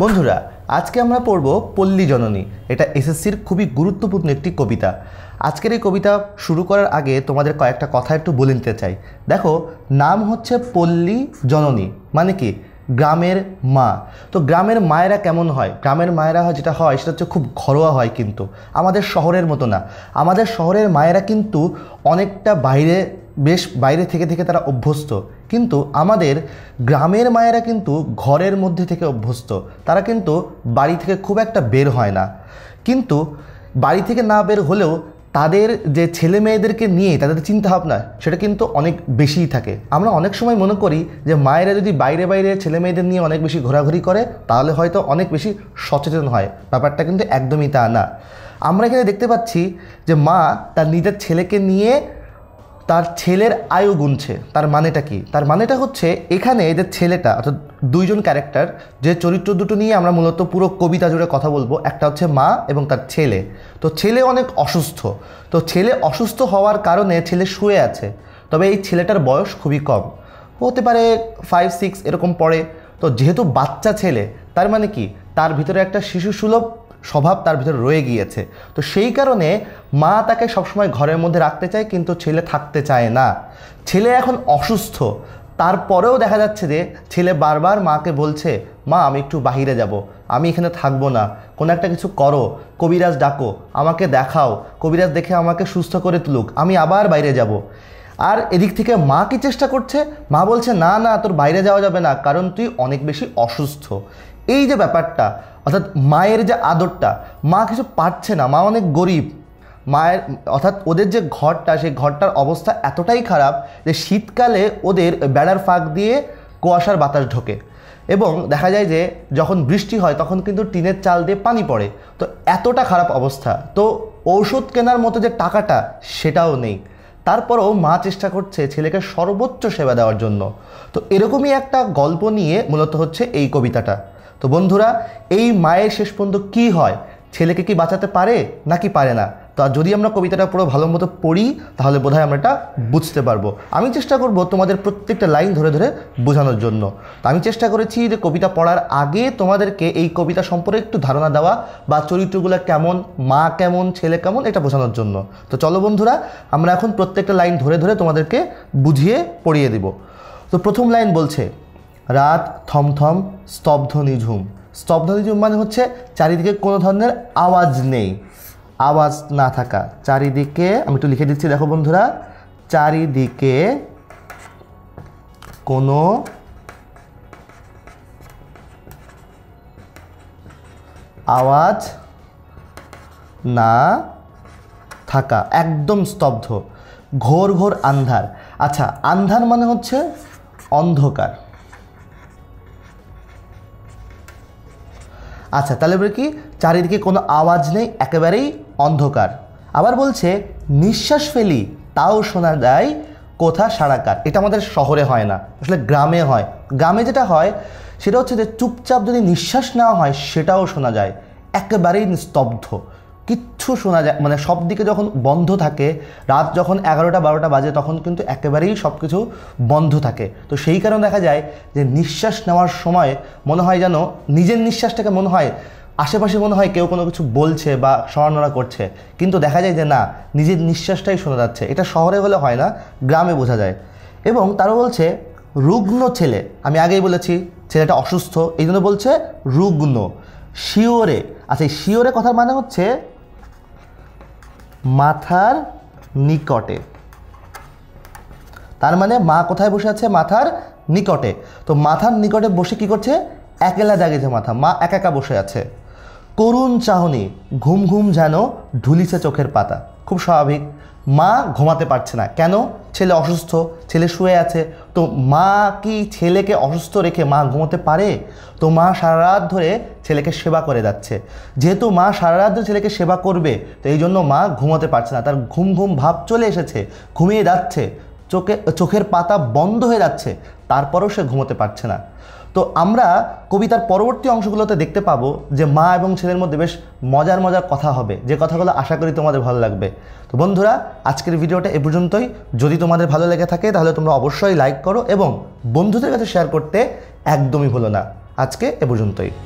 বন্ধুরা আজকে আমরা পড়ব পল্লী জননী এটা এসএসসির খুবই গুরুত্বপূর্ণ একটি কবিতা আজকের এই কবিতা শুরু করার আগে তোমাদের কয়েকটা কথা একটু বলে নিতে চাই দেখো নাম হচ্ছে পল্লী জননী মানে কি গ্রামের মা তো গ্রামের মায়েরা কেমন হয় গ্রামের মায়েরা হয় যেটা হয় সেটা হচ্ছে খুব ঘরোয়া হয় কিন্তু আমাদের শহরের মতো না আমাদের শহরের মায়েরা কিন্তু অনেকটা বাইরে বেশ বাইরে থেকে থেকে তারা অভ্যস্ত কিন্তু আমাদের গ্রামের মায়েরা কিন্তু ঘরের মধ্যে থেকে অভ্যস্ত তারা কিন্তু বাড়ি থেকে খুব একটা বের হয় না কিন্তু বাড়ি থেকে না বের হলেও তাদের যে ছেলে মেয়েদেরকে নিয়ে তাদের চিন্তাভাবনা সেটা কিন্তু অনেক বেশিই থাকে আমরা অনেক সময় মনে করি যে মায়েরা যদি বাইরে বাইরে ছেলে মেয়েদের নিয়ে অনেক বেশি ঘোরাঘুরি করে তাহলে হয়তো অনেক বেশি সচেতন হয় ব্যাপারটা কিন্তু একদমই তা না আমরা এখানে দেখতে পাচ্ছি যে মা তার নিজের ছেলেকে নিয়ে তার ছেলের আয়ু গুনছে তার মানেটা কি তার মানেটা হচ্ছে এখানে যে ছেলেটা অর্থাৎ দুইজন ক্যারেক্টার যে চরিত্র দুটো নিয়ে আমরা মূলত পুরো কবিতা জুড়ে কথা বলবো একটা হচ্ছে মা এবং তার ছেলে তো ছেলে অনেক অসুস্থ তো ছেলে অসুস্থ হওয়ার কারণে ছেলে শুয়ে আছে তবে এই ছেলেটার বয়স খুবই কম হতে পারে ফাইভ সিক্স এরকম পড়ে তো যেহেতু বাচ্চা ছেলে তার মানে কি তার ভিতরে একটা শিশু সুলভ স্বভাব তার ভিতরে রয়ে গিয়েছে তো সেই কারণে মা তাকে সবসময় ঘরের মধ্যে রাখতে চায় কিন্তু ছেলে থাকতে চায় না ছেলে এখন অসুস্থ তারপরেও দেখা যাচ্ছে যে ছেলে বারবার মাকে বলছে মা আমি একটু বাহিরে যাব আমি এখানে থাকবো না কোনো একটা কিছু করো কবিরাজ ডাকো আমাকে দেখাও কবিরাজ দেখে আমাকে সুস্থ করে তুলুক আমি আবার বাইরে যাব আর এদিক থেকে মা কি চেষ্টা করছে মা বলছে না না তোর বাইরে যাওয়া যাবে না কারণ তুই অনেক বেশি অসুস্থ এই যে ব্যাপারটা অর্থাৎ মায়ের যে আদরটা মা কিছু পাচ্ছে না মা অনেক গরিব মায়ের অর্থাৎ ওদের যে ঘরটা সেই ঘরটার অবস্থা এতটাই খারাপ যে শীতকালে ওদের বেড়ার ফাঁক দিয়ে কুয়াশার বাতাস ঢোকে এবং দেখা যায় যে যখন বৃষ্টি হয় তখন কিন্তু টিনের চাল দিয়ে পানি পড়ে তো এতটা খারাপ অবস্থা তো ঔষধ কেনার মতো যে টাকাটা সেটাও নেই তারপরেও মা চেষ্টা করছে ছেলেকে সর্বোচ্চ সেবা দেওয়ার জন্য তো এরকমই একটা গল্প নিয়ে মূলত হচ্ছে এই কবিতাটা তো বন্ধুরা এই মায়ের শেষ পর্যন্ত কী হয় ছেলেকে কি বাঁচাতে পারে নাকি পারে না আর যদি আমরা কবিতাটা পুরো ভালো মতো পড়ি তাহলে বোধহয় আমরা এটা বুঝতে পারবো আমি চেষ্টা করব তোমাদের প্রত্যেকটা লাইন ধরে ধরে বোঝানোর জন্য তো আমি চেষ্টা করেছি যে কবিতা পড়ার আগে তোমাদেরকে এই কবিতা সম্পর্কে একটু ধারণা দেওয়া বা চরিত্রগুলো কেমন মা কেমন ছেলে কেমন এটা বোঝানোর জন্য তো চলো বন্ধুরা আমরা এখন প্রত্যেকটা লাইন ধরে ধরে তোমাদেরকে বুঝিয়ে পড়িয়ে দেব তো প্রথম লাইন বলছে রাত থমথম স্তব্ধ নিঝুম স্তব্ধ নিঝুম মানে হচ্ছে চারিদিকে কোনো ধরনের আওয়াজ নেই আওয়াজ না থাকা চারিদিকে আমি একটু লিখে দিচ্ছি দেখো বন্ধুরা চারিদিকে কোনো আওয়াজ না থাকা একদম স্তব্ধ ঘোর ঘোর আন্ধার আচ্ছা আন্ধার মানে হচ্ছে অন্ধকার আচ্ছা তাহলে বলে কি চারিদিকে কোনো আওয়াজ নেই একেবারেই অন্ধকার আবার বলছে নিঃশ্বাস ফেলি তাও শোনা যায় কোথা সারাকার এটা আমাদের শহরে হয় না আসলে গ্রামে হয় গ্রামে যেটা হয় সেটা হচ্ছে যে চুপচাপ যদি নিঃশ্বাস নেওয়া হয় সেটাও শোনা যায় একেবারেই নিস্তব্ধ কিচ্ছু শোনা যায় মানে সব দিকে যখন বন্ধ থাকে রাত যখন এগারোটা বারোটা বাজে তখন কিন্তু একেবারেই সব কিছু বন্ধ থাকে তো সেই কারণে দেখা যায় যে নিঃশ্বাস নেওয়ার সময় মনে হয় যেন নিজের নিঃশ্বাসটাকে মনে হয় আশেপাশে মনে হয় কেউ কোনো কিছু বলছে বা সরানোরা করছে কিন্তু দেখা যায় যে না নিজের নিঃশ্বাসটাই শোনা যাচ্ছে এটা শহরে হলে হয় না গ্রামে বোঝা যায় এবং তারা বলছে রুগ্ন ছেলে আমি আগেই বলেছি ছেলেটা অসুস্থ এই জন্য বলছে রুগ্ন শিওরে আচ্ছা এই শিওরে কথার মানে হচ্ছে মাথার নিকটে তার মানে মা কোথায় বসে আছে মাথার নিকটে তো মাথার নিকটে বসে কি করছে একেলা জাগেছে মাথা মা একা একা বসে আছে করুণ চাহনি ঘুম ঘুম যেন ঢুলিছে চোখের পাতা খুব স্বাভাবিক মা ঘুমাতে পারছে না কেন ছেলে অসুস্থ ছেলে শুয়ে আছে তো মা কি ছেলেকে অসুস্থ রেখে মা ঘুমোতে পারে তো মা সারা রাত ধরে ছেলেকে সেবা করে যাচ্ছে যেহেতু মা সারা রাত ধরে ছেলেকে সেবা করবে তো এই জন্য মা ঘুমোতে পারছে না তার ঘুম ঘুম ভাব চলে এসেছে ঘুমিয়ে যাচ্ছে চোখে চোখের পাতা বন্ধ হয়ে যাচ্ছে তারপরেও সে ঘুমোতে পারছে না তো আমরা কবিতার পরবর্তী অংশগুলোতে দেখতে পাবো যে মা এবং ছেলের মধ্যে বেশ মজার মজার কথা হবে যে কথাগুলো আশা করি তোমাদের ভালো লাগবে তো বন্ধুরা আজকের ভিডিওটা এ পর্যন্তই যদি তোমাদের ভালো লেগে থাকে তাহলে তোমরা অবশ্যই লাইক করো এবং বন্ধুদের কাছে শেয়ার করতে একদমই ভুলো না আজকে এ পর্যন্তই